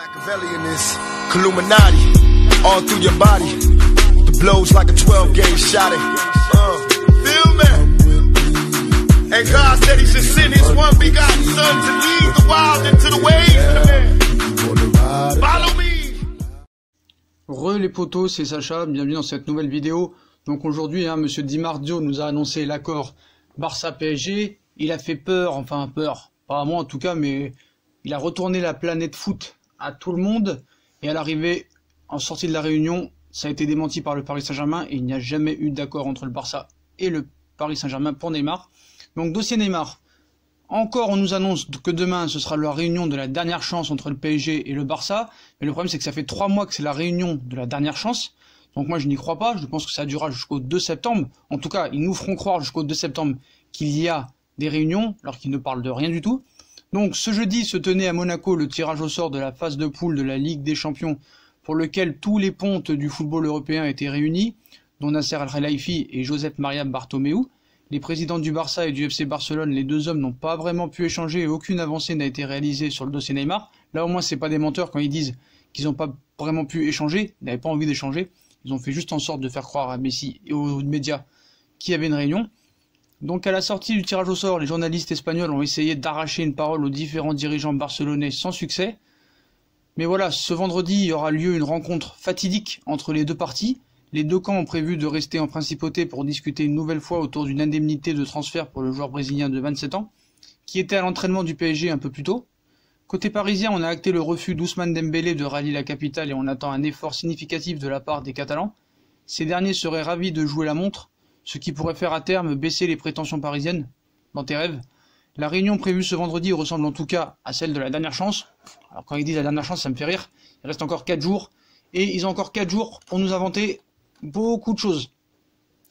Machiavellian is Illuminati all through your body. The blows like a 12 gauge shot. It. Uh, feel me? And God said He should send His one begotten Son to lead the wild into the ways of man. Follow me. Re les potos, c'est Sacha. Bienvenue dans cette nouvelle vidéo. Donc aujourd'hui, hein, Monsieur Di Marzio nous a annoncé l'accord Barça-PSG. Il a fait peur, enfin peur, pas à moi en tout cas, mais il a retourné la planète foot à tout le monde. Et à l'arrivée, en sortie de la réunion, ça a été démenti par le Paris Saint-Germain et il n'y a jamais eu d'accord entre le Barça et le Paris Saint-Germain pour Neymar. Donc dossier Neymar. Encore, on nous annonce que demain, ce sera la réunion de la dernière chance entre le PSG et le Barça. Mais le problème, c'est que ça fait trois mois que c'est la réunion de la dernière chance. Donc moi, je n'y crois pas. Je pense que ça durera jusqu'au 2 septembre. En tout cas, ils nous feront croire jusqu'au 2 septembre qu'il y a des réunions, alors qu'ils ne parlent de rien du tout. Donc ce jeudi se tenait à Monaco le tirage au sort de la phase de poule de la Ligue des Champions pour lequel tous les pontes du football européen étaient réunis, dont Nasser Al-Khelaifi et Joseph Maria Bartomeu. Les présidents du Barça et du FC Barcelone, les deux hommes n'ont pas vraiment pu échanger et aucune avancée n'a été réalisée sur le dossier Neymar. Là au moins c'est pas des menteurs quand ils disent qu'ils n'ont pas vraiment pu échanger, ils n'avaient pas envie d'échanger. Ils ont fait juste en sorte de faire croire à Messi et aux médias qu'il y avait une réunion. Donc à la sortie du tirage au sort, les journalistes espagnols ont essayé d'arracher une parole aux différents dirigeants barcelonais sans succès. Mais voilà, ce vendredi, il y aura lieu une rencontre fatidique entre les deux parties. Les deux camps ont prévu de rester en principauté pour discuter une nouvelle fois autour d'une indemnité de transfert pour le joueur brésilien de 27 ans, qui était à l'entraînement du PSG un peu plus tôt. Côté parisien, on a acté le refus d'Ousmane Dembélé de rallier la capitale et on attend un effort significatif de la part des Catalans. Ces derniers seraient ravis de jouer la montre ce qui pourrait faire à terme baisser les prétentions parisiennes Dans tes rêves La réunion prévue ce vendredi ressemble en tout cas à celle de la dernière chance. Alors quand ils disent la dernière chance, ça me fait rire. Il reste encore 4 jours. Et ils ont encore 4 jours pour nous inventer beaucoup de choses.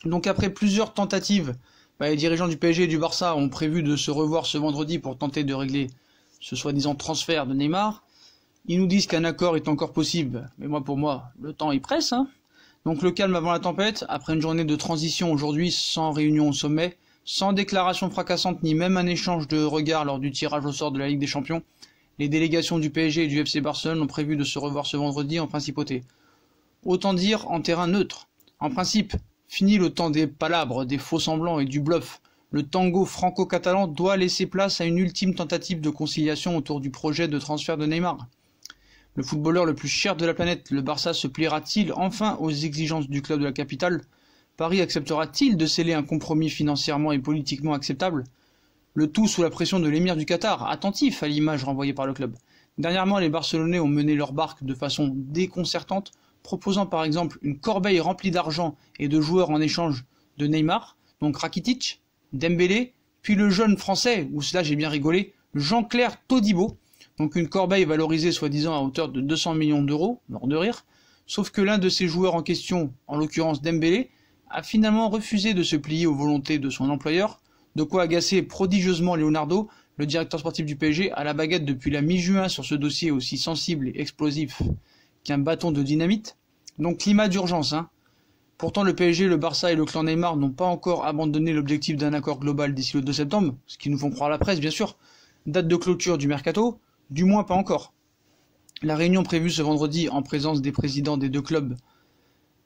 Donc après plusieurs tentatives, bah, les dirigeants du PSG et du Barça ont prévu de se revoir ce vendredi pour tenter de régler ce soi-disant transfert de Neymar. Ils nous disent qu'un accord est encore possible, mais moi pour moi, le temps y presse. Hein. Donc le calme avant la tempête, après une journée de transition aujourd'hui sans réunion au sommet, sans déclaration fracassante ni même un échange de regards lors du tirage au sort de la Ligue des Champions, les délégations du PSG et du FC Barcelone ont prévu de se revoir ce vendredi en principauté. Autant dire en terrain neutre. En principe, fini le temps des palabres, des faux semblants et du bluff. Le tango franco-catalan doit laisser place à une ultime tentative de conciliation autour du projet de transfert de Neymar. Le footballeur le plus cher de la planète, le Barça se pliera-t-il enfin aux exigences du club de la capitale Paris acceptera-t-il de sceller un compromis financièrement et politiquement acceptable Le tout sous la pression de l'émir du Qatar, attentif à l'image renvoyée par le club. Dernièrement, les Barcelonais ont mené leur barque de façon déconcertante, proposant par exemple une corbeille remplie d'argent et de joueurs en échange de Neymar, donc Rakitic, Dembélé, puis le jeune français, où cela j'ai bien rigolé, Jean-Claire Todibo, donc une corbeille valorisée soi-disant à hauteur de 200 millions d'euros, mort de rire, sauf que l'un de ces joueurs en question, en l'occurrence Dembélé, a finalement refusé de se plier aux volontés de son employeur, de quoi agacer prodigieusement Leonardo, le directeur sportif du PSG, à la baguette depuis la mi-juin sur ce dossier aussi sensible et explosif qu'un bâton de dynamite. Donc climat d'urgence, hein. Pourtant, le PSG, le Barça et le clan Neymar n'ont pas encore abandonné l'objectif d'un accord global d'ici le 2 septembre, ce qui nous font croire la presse, bien sûr, date de clôture du mercato, du moins pas encore. La réunion prévue ce vendredi en présence des présidents des deux clubs,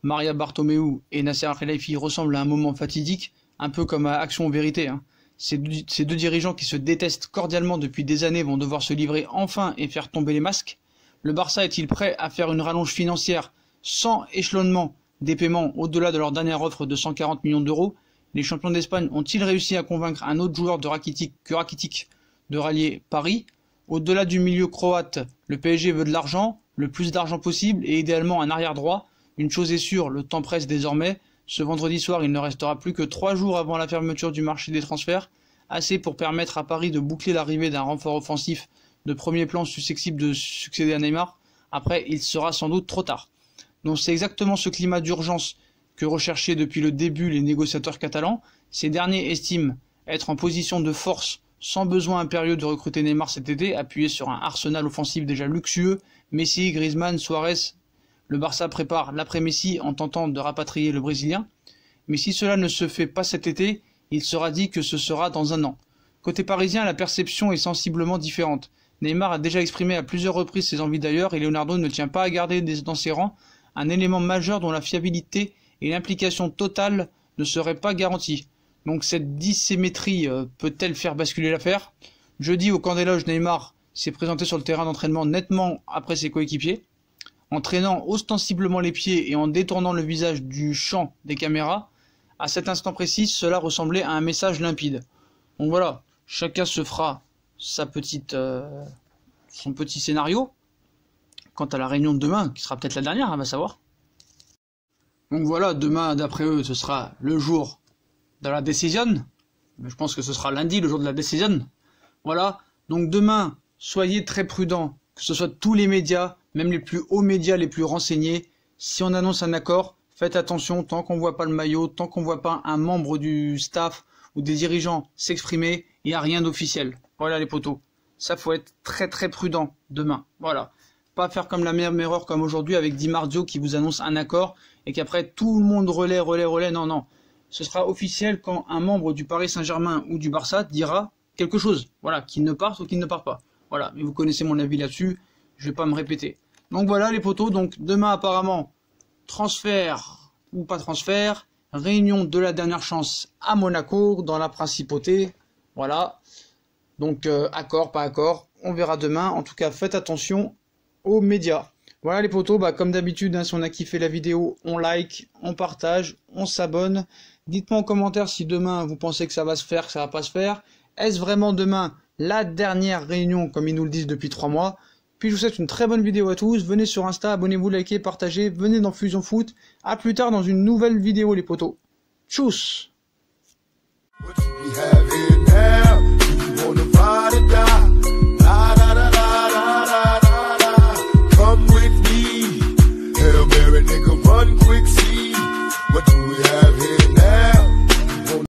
Maria Bartomeu et Nasser Al-Khelaifi, ressemble à un moment fatidique, un peu comme à Action Vérité. Hein. Ces, deux, ces deux dirigeants qui se détestent cordialement depuis des années vont devoir se livrer enfin et faire tomber les masques. Le Barça est-il prêt à faire une rallonge financière sans échelonnement des paiements au-delà de leur dernière offre de 140 millions d'euros Les champions d'Espagne ont-ils réussi à convaincre un autre joueur de Rakitic que Rakitic de rallier Paris au-delà du milieu croate, le PSG veut de l'argent, le plus d'argent possible et idéalement un arrière droit. Une chose est sûre, le temps presse désormais. Ce vendredi soir, il ne restera plus que trois jours avant la fermeture du marché des transferts, assez pour permettre à Paris de boucler l'arrivée d'un renfort offensif de premier plan susceptible de succéder à Neymar. Après, il sera sans doute trop tard. Donc c'est exactement ce climat d'urgence que recherchaient depuis le début les négociateurs catalans. Ces derniers estiment être en position de force sans besoin impérieux de recruter Neymar cet été, appuyé sur un arsenal offensif déjà luxueux, Messi, Griezmann, Suarez, le Barça prépare l'après-Messi en tentant de rapatrier le Brésilien. Mais si cela ne se fait pas cet été, il sera dit que ce sera dans un an. Côté parisien, la perception est sensiblement différente. Neymar a déjà exprimé à plusieurs reprises ses envies d'ailleurs et Leonardo ne tient pas à garder dans ses rangs un élément majeur dont la fiabilité et l'implication totale ne seraient pas garanties. Donc cette dissymétrie euh, peut-elle faire basculer l'affaire Jeudi, au camp des loges, Neymar s'est présenté sur le terrain d'entraînement nettement après ses coéquipiers, en traînant ostensiblement les pieds et en détournant le visage du champ des caméras. À cet instant précis, cela ressemblait à un message limpide. Donc voilà, chacun se fera sa petite, euh, son petit scénario. Quant à la réunion de demain, qui sera peut-être la dernière, on hein, va savoir. Donc voilà, demain, d'après eux, ce sera le jour de la décision. Je pense que ce sera lundi, le jour de la décision. Voilà. Donc demain, soyez très prudents, que ce soit tous les médias, même les plus hauts médias, les plus renseignés. Si on annonce un accord, faites attention, tant qu'on ne voit pas le maillot, tant qu'on ne voit pas un membre du staff ou des dirigeants s'exprimer, il n'y a rien d'officiel. Voilà les poteaux. Ça, faut être très très prudent demain. Voilà. Pas faire comme la même erreur comme aujourd'hui avec Di qui vous annonce un accord et qu'après tout le monde relaie, relaie, relaie. Non, non ce sera officiel quand un membre du Paris Saint-Germain ou du Barça dira quelque chose, voilà, qu'il ne parte ou qu'il ne part pas. Voilà, mais vous connaissez mon avis là-dessus, je vais pas me répéter. Donc voilà les poteaux, donc demain apparemment, transfert ou pas transfert, réunion de la dernière chance à Monaco, dans la principauté, voilà. Donc euh, accord, pas accord, on verra demain, en tout cas faites attention aux médias. Voilà les potos, bah, comme d'habitude, hein, si on a kiffé la vidéo, on like, on partage, on s'abonne. Dites-moi en commentaire si demain vous pensez que ça va se faire, que ça va pas se faire. Est-ce vraiment demain la dernière réunion, comme ils nous le disent depuis trois mois Puis je vous souhaite une très bonne vidéo à tous. Venez sur Insta, abonnez-vous, likez, partagez. Venez dans Fusion Foot. À plus tard dans une nouvelle vidéo, les potos. Tchuss